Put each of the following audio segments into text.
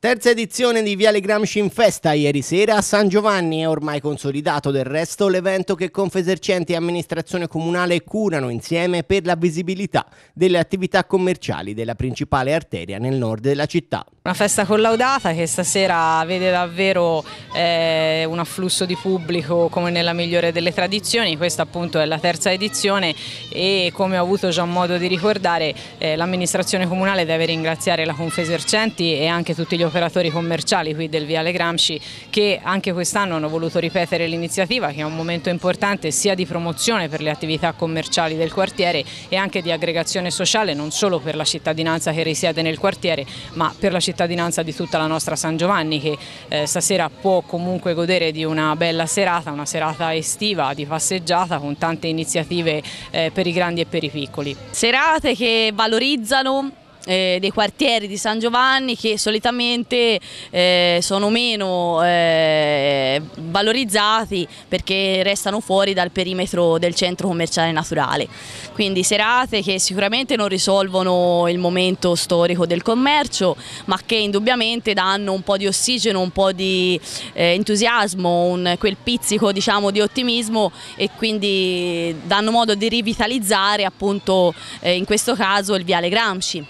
Terza edizione di Viale Gramsci in festa ieri sera a San Giovanni è ormai consolidato del resto l'evento che Confesercenti e Amministrazione Comunale curano insieme per la visibilità delle attività commerciali della principale arteria nel nord della città. Una festa collaudata che stasera vede davvero eh, un afflusso di pubblico come nella migliore delle tradizioni, questa appunto è la terza edizione e come ho avuto già modo di ricordare eh, l'amministrazione comunale deve ringraziare la Confesercenti e anche tutti gli operatori commerciali qui del Viale Gramsci che anche quest'anno hanno voluto ripetere l'iniziativa che è un momento importante sia di promozione per le attività commerciali del quartiere e anche di aggregazione sociale non solo per la cittadinanza che risiede nel quartiere ma per la cittadinanza cittadinanza di tutta la nostra San Giovanni che eh, stasera può comunque godere di una bella serata, una serata estiva di passeggiata con tante iniziative eh, per i grandi e per i piccoli. Serate che valorizzano eh, dei quartieri di San Giovanni che solitamente eh, sono meno eh, valorizzati perché restano fuori dal perimetro del centro commerciale naturale. Quindi serate che sicuramente non risolvono il momento storico del commercio ma che indubbiamente danno un po' di ossigeno, un po' di eh, entusiasmo, un, quel pizzico diciamo, di ottimismo e quindi danno modo di rivitalizzare appunto eh, in questo caso il Viale Gramsci.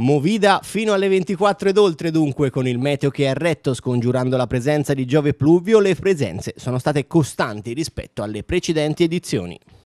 Movida fino alle 24 ed oltre dunque con il meteo che è retto scongiurando la presenza di Giove Pluvio, le presenze sono state costanti rispetto alle precedenti edizioni.